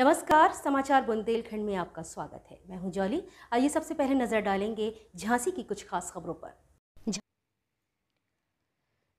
नमस्कार समाचार बुंदेलखंड में आपका स्वागत है मैं हूं जॉली आइए सबसे पहले नजर डालेंगे झांसी की कुछ खास खबरों पर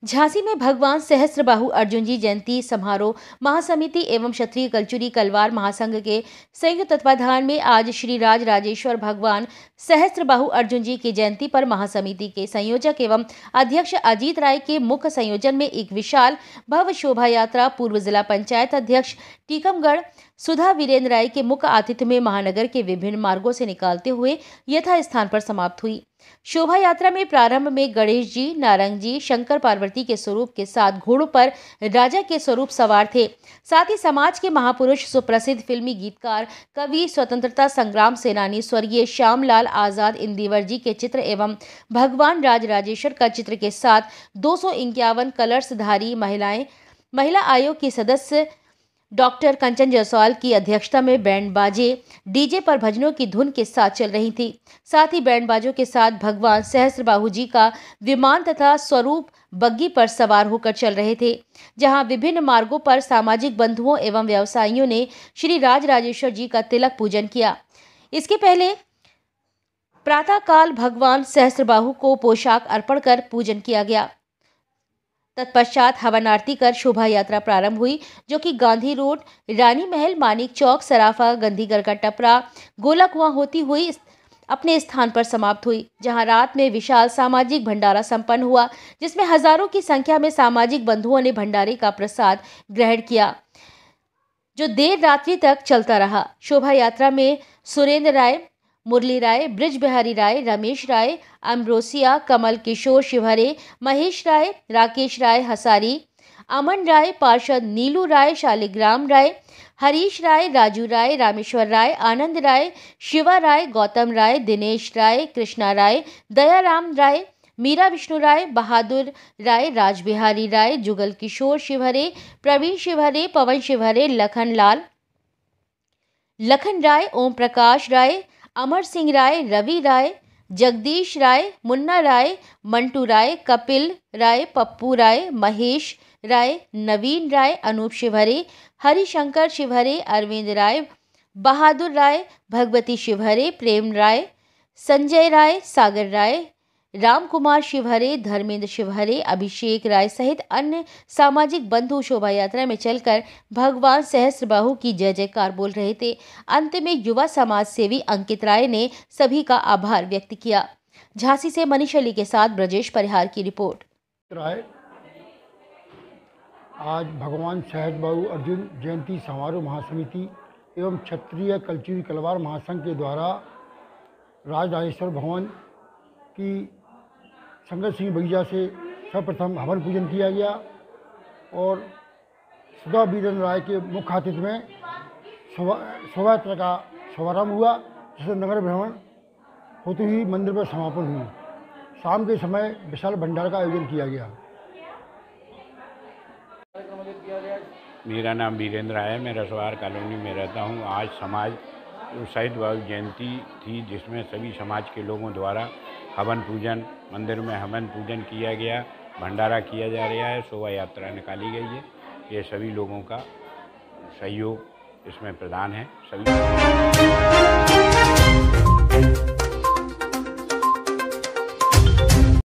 झांसी में भगवान सहस्त्र अर्जुन जी जयंती समारोह महासमिति एवं क्षत्रिय कल्चुरी कलवार महासंघ के संयुक्त तत्वाधान में आज श्री राज राजेश्वर भगवान सहस्रबाहु अर्जुन जी की जयंती पर महासमिति के संयोजक एवं अध्यक्ष अजीत राय के मुख्य संयोजन में एक विशाल भव्य शोभा यात्रा पूर्व जिला पंचायत अध्यक्ष टीकमगढ़ सुधा वीरेंद्र राय के मुख्य आतिथ्य में महानगर के विभिन्न मार्गों से निकालते हुए यथा स्थान पर समाप्त हुई शोभा यात्रा में प्रारंभ में गणेश जी नारंग जी शंकर पार्वती के स्वरूप के साथ घोड़ों पर राजा के स्वरूप सवार थे साथ ही समाज के महापुरुष सुप्रसिद्ध फिल्मी गीतकार कवि स्वतंत्रता संग्राम सेनानी स्वर्गीय श्यामलाल आजाद इंदिवर जी के चित्र एवं भगवान राज राजेश्वर का चित्र के साथ दो कलर्सधारी महिलाएं महिला आयोग की सदस्य डॉक्टर कंचन जायसवाल की अध्यक्षता में बैंड बाजे डीजे पर भजनों की धुन के साथ चल रही थी साथ ही बैंड बाजों के साथ भगवान सहस्र जी का विमान तथा स्वरूप बग्गी पर सवार होकर चल रहे थे जहां विभिन्न मार्गों पर सामाजिक बंधुओं एवं व्यवसायियों ने श्री राज राजेश्वर जी का तिलक पूजन किया इसके पहले प्रातःकाल भगवान सहस्रबाहू को पोशाक अर्पण कर पूजन किया गया तत्पश्चात हवन आरती कर शोभा यात्रा प्रारंभ हुई जो कि गांधी रोड रानी महल मानिक चौक सराफा गंधीगढ़ का टपरा गोला कुआं होती हुई अपने स्थान पर समाप्त हुई जहां रात में विशाल सामाजिक भंडारा संपन्न हुआ जिसमें हजारों की संख्या में सामाजिक बंधुओं ने भंडारे का प्रसाद ग्रहण किया जो देर रात्रि तक चलता रहा शोभा यात्रा में सुरेंद्र राय मुरली राय ब्रिज बिहारी राय रमेश राय अम्ब्रोसिया कमल किशोर शिवहरे महेश राय राकेश राय हसारी अमन राय पार्षद नीलू राय शालिग्राम राय हरीश राय राजू राय रामेश्वर राय आनंद राय शिवा राय गौतम राय दिनेश राय कृष्णा राय दयाराम राय मीरा विष्णु राय बहादुर राय राजबिहारी राय जुगल किशोर शिवहरे प्रवीण शिवहरे पवन शिवहरे लखन लाल लखन राय ओम प्रकाश राय अमर सिंह राय रवि राय जगदीश राय मुन्ना राय मंटू राय कपिल राय पप्पू राय महेश राय नवीन राय अनूप शिवहरे हरिशंकर शिवहरे अरविंद राय बहादुर राय भगवती शिवहरे प्रेम राय संजय राय सागर राय रामकुमार शिवहरे धर्मेंद्र शिवहरे अभिषेक राय सहित अन्य सामाजिक बंधु शोभा यात्रा में चलकर भगवान सहस्र की जय जयकार बोल रहे थे अंत में युवा समाज सेवी अंकित राय ने सभी का आभार व्यक्त किया झांसी से मनीष अली के साथ ब्रजेश परिहार की रिपोर्ट राय आज भगवान सहजबाबू अर्जुन जयंती समारोह महासमिति एवं क्षत्रिय कल्चरी कलवार महासंघ के द्वारा राजेश्वर भवन की संगत सिंह बगीचा से सर्वप्रथम हवन पूजन किया गया और सुधा बीरन राय के मुख्य आतिथ्य में शोभा यात्रा का शुभारम्भ हुआ जिससे नगर भ्रमण होते ही मंदिर पर समापन हुई शाम के समय विशाल भंडार का आयोजन किया गया मेरा नाम वीरेंद्र है मैं रसवार कॉलोनी में रहता हूँ आज समाज शहीद बाबू जयंती थी जिसमें सभी समाज के लोगों द्वारा हवन पूजन मंदिर में हवन पूजन किया गया भंडारा किया जा रहा है शोभा यात्रा निकाली गई है ये सभी लोगों का सहयोग इसमें प्रदान है सभी